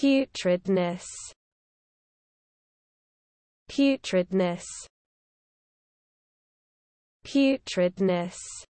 putridness putridness putridness